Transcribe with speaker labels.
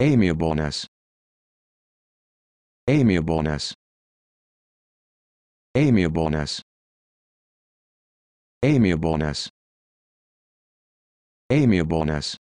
Speaker 1: amiableness amiableness amiableness amiableness amiableness